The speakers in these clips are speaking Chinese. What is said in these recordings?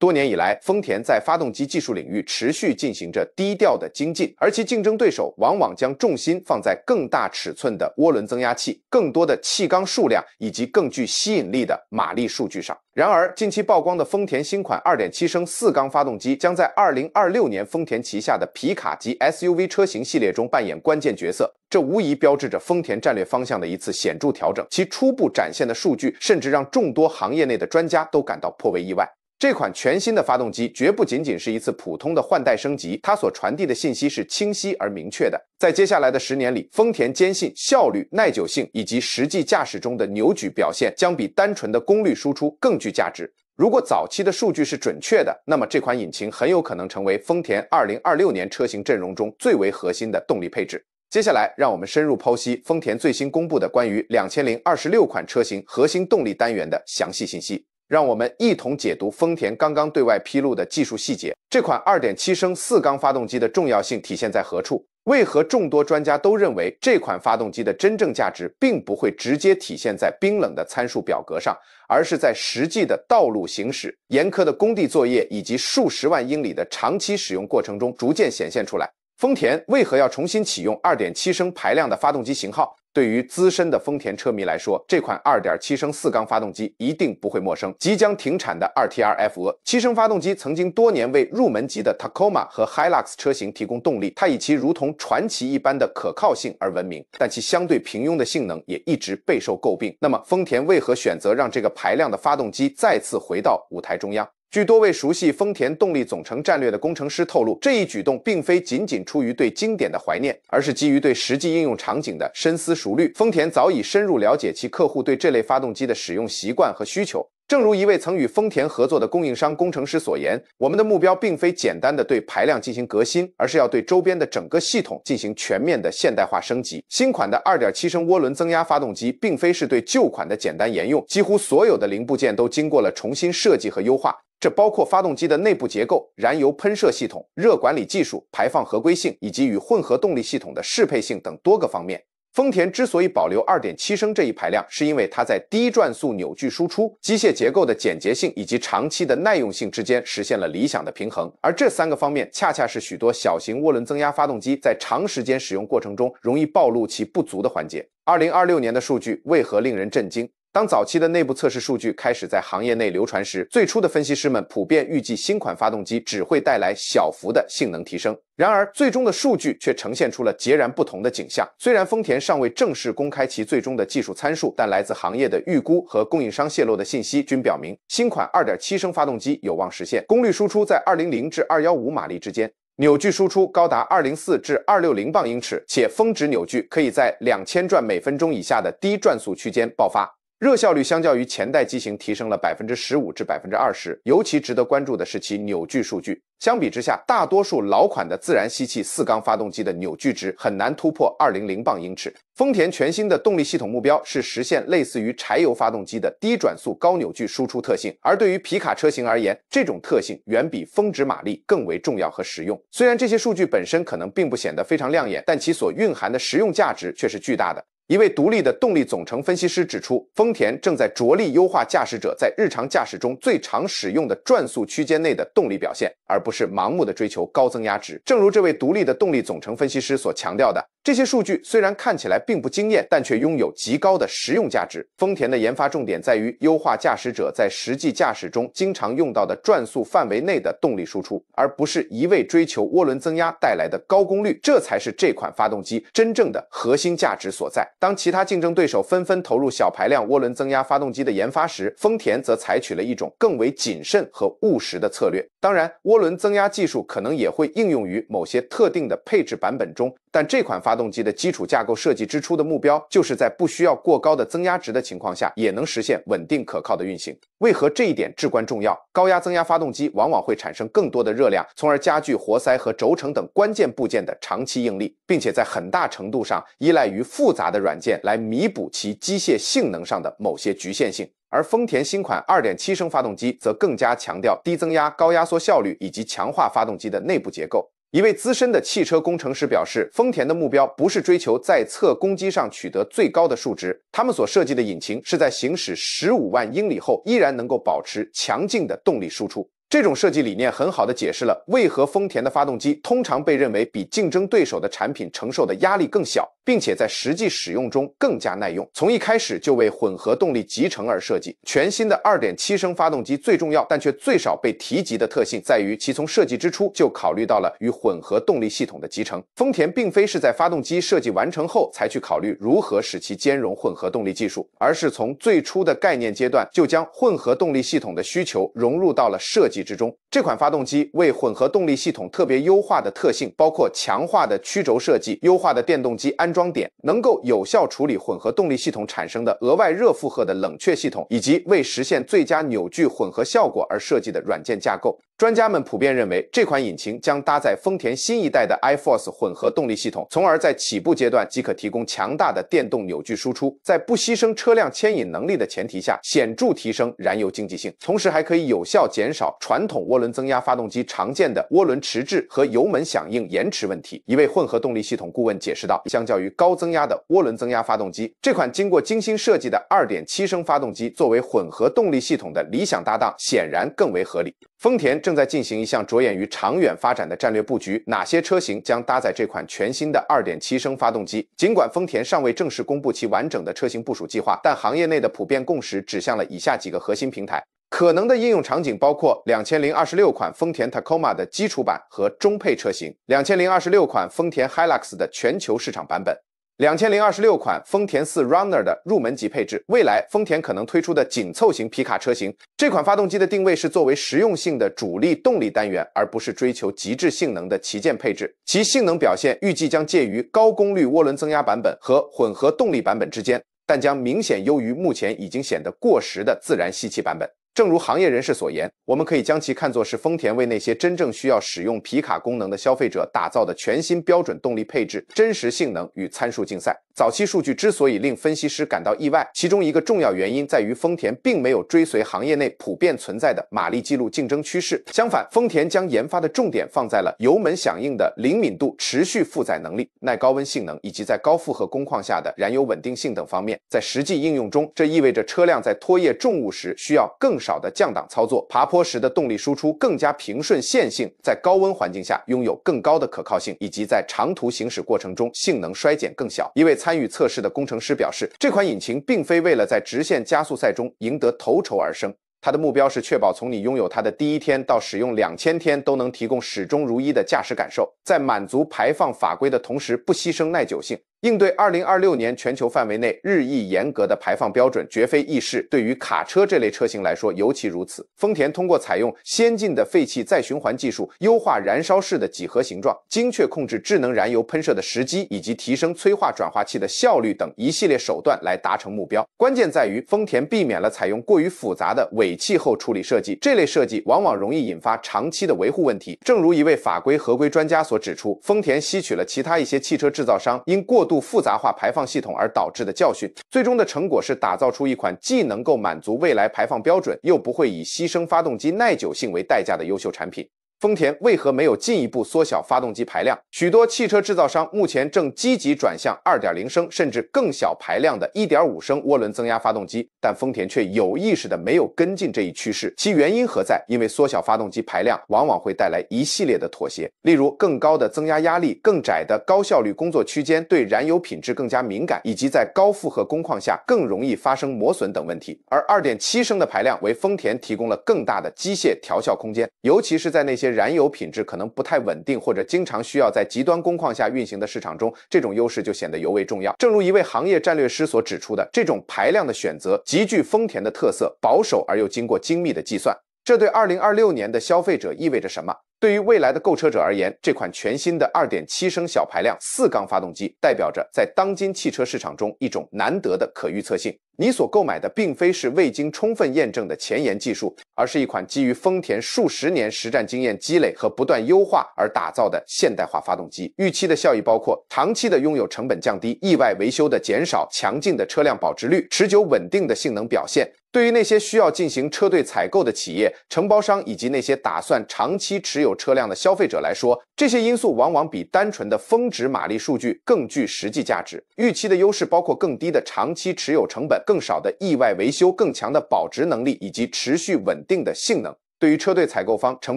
多年以来，丰田在发动机技术领域持续进行着低调的精进，而其竞争对手往往将重心放在更大尺寸的涡轮增压器、更多的气缸数量以及更具吸引力的马力数据上。然而，近期曝光的丰田新款2.7升四缸发动机将在2026年丰田旗下的皮卡及 SUV 车型系列中扮演关键角色，这无疑标志着丰田战略方向的一次显著调整。其初步展现的数据甚至让众多行业内的专家都感到颇为意外。这款全新的发动机绝不仅仅是一次普通的换代升级，它所传递的信息是清晰而明确的。在接下来的十年里，丰田坚信效率、耐久性以及实际驾驶中的扭矩表现将比单纯的功率输出更具价值。如果早期的数据是准确的，那么这款引擎很有可能成为丰田2026年车型阵容中最为核心的动力配置。接下来，让我们深入剖析丰田最新公布的关于2026款车型核心动力单元的详细信息。让我们一同解读丰田刚刚对外披露的技术细节。这款2.7升四缸发动机的重要性体现在何处？为何众多专家都认为这款发动机的真正价值并不会直接体现在冰冷的参数表格上，而是在实际的道路行驶、严苛的工地作业以及数十万英里的长期使用过程中逐渐显现出来？丰田为何要重新启用2.7升排量的发动机型号？对于资深的丰田车迷来说，这款2.7升四缸发动机一定不会陌生。即将停产的 2TRF 额七升发动机曾经多年为入门级的 Tacoma 和 h i l a x 车型提供动力，它以其如同传奇一般的可靠性而闻名，但其相对平庸的性能也一直备受诟病。那么，丰田为何选择让这个排量的发动机再次回到舞台中央？据多位熟悉丰田动力总成战略的工程师透露，这一举动并非仅仅出于对经典的怀念，而是基于对实际应用场景的深思熟虑。丰田早已深入了解其客户对这类发动机的使用习惯和需求。正如一位曾与丰田合作的供应商工程师所言：“我们的目标并非简单的对排量进行革新，而是要对周边的整个系统进行全面的现代化升级。”新款的2.7升涡轮增压发动机并非是对旧款的简单沿用，几乎所有的零部件都经过了重新设计和优化。这包括发动机的内部结构、燃油喷射系统、热管理技术、排放合规性以及与混合动力系统的适配性等多个方面。丰田之所以保留二点七升这一排量，是因为它在低转速扭矩输出、机械结构的简洁性以及长期的耐用性之间实现了理想的平衡。而这三个方面恰恰是许多小型涡轮增压发动机在长时间使用过程中容易暴露其不足的环节。二零二六年的数据为何令人震惊？当早期的内部测试数据开始在行业内流传时，最初的分析师们普遍预计新款发动机只会带来小幅的性能提升。然而，最终的数据却呈现出了截然不同的景象。虽然丰田尚未正式公开其最终的技术参数，但来自行业的预估和供应商泄露的信息均表明，新款2.7升发动机有望实现功率输出在200至215马力之间，扭矩输出高达204至260磅英尺，且峰值扭矩可以在2000转每分钟以下的低转速区间爆发。热效率相较于前代机型提升了百分之十五至百分之二十。尤其值得关注的是其扭矩数据。相比之下，大多数老款的自然吸气四缸发动机的扭矩值很难突破二零零磅英尺。丰田全新的动力系统目标是实现类似于柴油发动机的低转速高扭矩输出特性。而对于皮卡车型而言，这种特性远比峰值马力更为重要和实用。虽然这些数据本身可能并不显得非常亮眼，但其所蕴含的实用价值却是巨大的。一位独立的动力总成分析师指出，丰田正在着力优化驾驶者在日常驾驶中最常使用的转速区间内的动力表现，而不是盲目的追求高增压值。正如这位独立的动力总成分析师所强调的。这些数据虽然看起来并不惊艳，但却拥有极高的实用价值。丰田的研发重点在于优化驾驶者在实际驾驶中经常用到的转速范围内的动力输出，而不是一味追求涡轮增压带来的高功率。这才是这款发动机真正的核心价值所在。当其他竞争对手纷纷投入小排量涡轮增压发动机的研发时，丰田则采取了一种更为谨慎和务实的策略。当然，涡轮增压技术可能也会应用于某些特定的配置版本中，但这款发发动机的基础架构设计之初的目标，就是在不需要过高的增压值的情况下，也能实现稳定可靠的运行。为何这一点至关重要？高压增压发动机往往会产生更多的热量，从而加剧活塞和轴承等关键部件的长期应力，并且在很大程度上依赖于复杂的软件来弥补其机械性能上的某些局限性。而丰田新款2.7升发动机则更加强调低增压、高压缩效率以及强化发动机的内部结构。一位资深的汽车工程师表示，丰田的目标不是追求在侧攻击上取得最高的数值，他们所设计的引擎是在行驶十五万英里后依然能够保持强劲的动力输出。这种设计理念很好地解释了为何丰田的发动机通常被认为比竞争对手的产品承受的压力更小。并且在实际使用中更加耐用。从一开始就为混合动力集成而设计。全新的2.7升发动机最重要，但却最少被提及的特性在于，其从设计之初就考虑到了与混合动力系统的集成。丰田并非是在发动机设计完成后才去考虑如何使其兼容混合动力技术，而是从最初的概念阶段就将混合动力系统的需求融入到了设计之中。这款发动机为混合动力系统特别优化的特性包括强化的曲轴设计、优化的电动机安装。装点能够有效处理混合动力系统产生的额外热负荷的冷却系统，以及为实现最佳扭矩混合效果而设计的软件架构。专家们普遍认为，这款引擎将搭载丰田新一代的 iForce 混合动力系统，从而在起步阶段即可提供强大的电动扭矩输出，在不牺牲车辆牵引能力的前提下，显著提升燃油经济性，同时还可以有效减少传统涡轮增压发动机常见的涡轮迟滞和油门响应延迟问题。一位混合动力系统顾问解释道：“相较于高增压的涡轮增压发动机，这款经过精心设计的2.7升发动机作为混合动力系统的理想搭档，显然更为合理。”丰田正正在进行一项着眼于长远发展的战略布局。哪些车型将搭载这款全新的2.7升发动机？尽管丰田尚未正式公布其完整的车型部署计划，但行业内的普遍共识指向了以下几个核心平台。可能的应用场景包括2026款丰田 Tacoma 的基础版和中配车型，2026款丰田 h y l a x 的全球市场版本。两千零二十六款丰田四 Runner 的入门级配置，未来丰田可能推出的紧凑型皮卡车型。这款发动机的定位是作为实用性的主力动力单元，而不是追求极致性能的旗舰配置。其性能表现预计将介于高功率涡轮增压版本和混合动力版本之间，但将明显优于目前已经显得过时的自然吸气版本。正如行业人士所言，我们可以将其看作是丰田为那些真正需要使用皮卡功能的消费者打造的全新标准动力配置。真实性能与参数竞赛，早期数据之所以令分析师感到意外，其中一个重要原因在于丰田并没有追随行业内普遍存在的马力记录竞争趋势。相反，丰田将研发的重点放在了油门响应的灵敏度、持续负载能力、耐高温性能以及在高负荷工况下的燃油稳定性等方面。在实际应用中，这意味着车辆在拖曳重物时需要更少。少的降档操作，爬坡时的动力输出更加平顺线性，在高温环境下拥有更高的可靠性，以及在长途行驶过程中性能衰减更小。一位参与测试的工程师表示，这款引擎并非为了在直线加速赛中赢得头筹而生，它的目标是确保从你拥有它的第一天到使用两千天都能提供始终如一的驾驶感受，在满足排放法规的同时不牺牲耐久性。应对二零二六年全球范围内日益严格的排放标准绝非易事，对于卡车这类车型来说尤其如此。丰田通过采用先进的废气再循环技术、优化燃烧室的几何形状、精确控制智能燃油喷射的时机，以及提升催化转化器的效率等一系列手段来达成目标。关键在于，丰田避免了采用过于复杂的尾气后处理设计，这类设计往往容易引发长期的维护问题。正如一位法规合规专家所指出，丰田吸取了其他一些汽车制造商因过度复杂化排放系统而导致的教训，最终的成果是打造出一款既能够满足未来排放标准，又不会以牺牲发动机耐久性为代价的优秀产品。丰田为何没有进一步缩小发动机排量？许多汽车制造商目前正积极转向二点零升甚至更小排量的一点五升涡轮增压发动机，但丰田却有意识的没有跟进这一趋势，其原因何在？因为缩小发动机排量往往会带来一系列的妥协，例如更高的增压压力、更窄的高效率工作区间、对燃油品质更加敏感，以及在高负荷工况下更容易发生磨损等问题。而二点七升的排量为丰田提供了更大的机械调校空间，尤其是在那些。燃油品质可能不太稳定，或者经常需要在极端工况下运行的市场中，这种优势就显得尤为重要。正如一位行业战略师所指出的，这种排量的选择极具丰田的特色，保守而又经过精密的计算。这对二零二六年的消费者意味着什么？对于未来的购车者而言，这款全新的2.7升小排量四缸发动机，代表着在当今汽车市场中一种难得的可预测性。你所购买的并非是未经充分验证的前沿技术，而是一款基于丰田数十年实战经验积累和不断优化而打造的现代化发动机。预期的效益包括长期的拥有成本降低、意外维修的减少、强劲的车辆保值率、持久稳定的性能表现。对于那些需要进行车队采购的企业、承包商以及那些打算长期持有车辆的消费者来说，这些因素往往比单纯的峰值马力数据更具实际价值。预期的优势包括更低的长期持有成本、更少的意外维修、更强的保值能力以及持续稳定的性能。对于车队采购方、承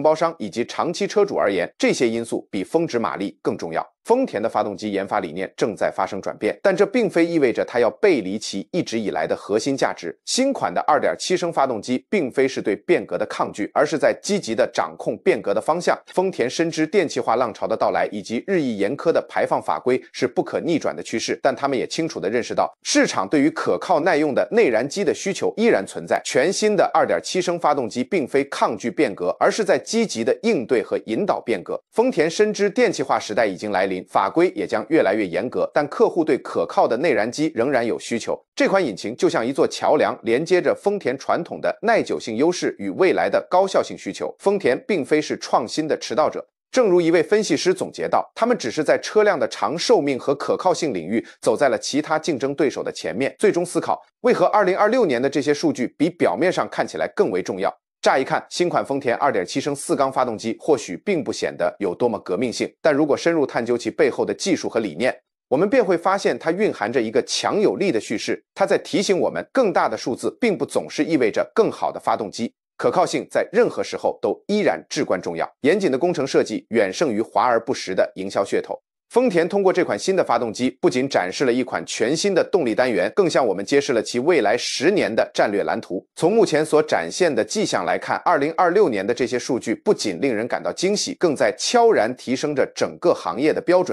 包商以及长期车主而言，这些因素比峰值马力更重要。丰田的发动机研发理念正在发生转变，但这并非意味着它要背离其一直以来的核心价值。新款的2.7升发动机并非是对变革的抗拒，而是在积极的掌控变革的方向。丰田深知电气化浪潮的到来以及日益严苛的排放法规是不可逆转的趋势，但他们也清楚地认识到，市场对于可靠耐用的内燃机的需求依然存在。全新的2.7升发动机并非抗拒变革，而是在积极的应对和引导变革。丰田深知电气化时代已经来临。法规也将越来越严格，但客户对可靠的内燃机仍然有需求。这款引擎就像一座桥梁，连接着丰田传统的耐久性优势与未来的高效性需求。丰田并非是创新的迟到者，正如一位分析师总结道，他们只是在车辆的长寿命和可靠性领域走在了其他竞争对手的前面。最终思考，为何二零二六年的这些数据比表面上看起来更为重要？乍一看，新款丰田2.7升四缸发动机或许并不显得有多么革命性，但如果深入探究其背后的技术和理念，我们便会发现它蕴含着一个强有力的叙事。它在提醒我们，更大的数字并不总是意味着更好的发动机可靠性，在任何时候都依然至关重要。严谨的工程设计远胜于华而不实的营销噱头。丰田通过这款新的发动机，不仅展示了一款全新的动力单元，更向我们揭示了其未来十年的战略蓝图。从目前所展现的迹象来看，二零二六年的这些数据不仅令人感到惊喜，更在悄然提升着整个行业的标准。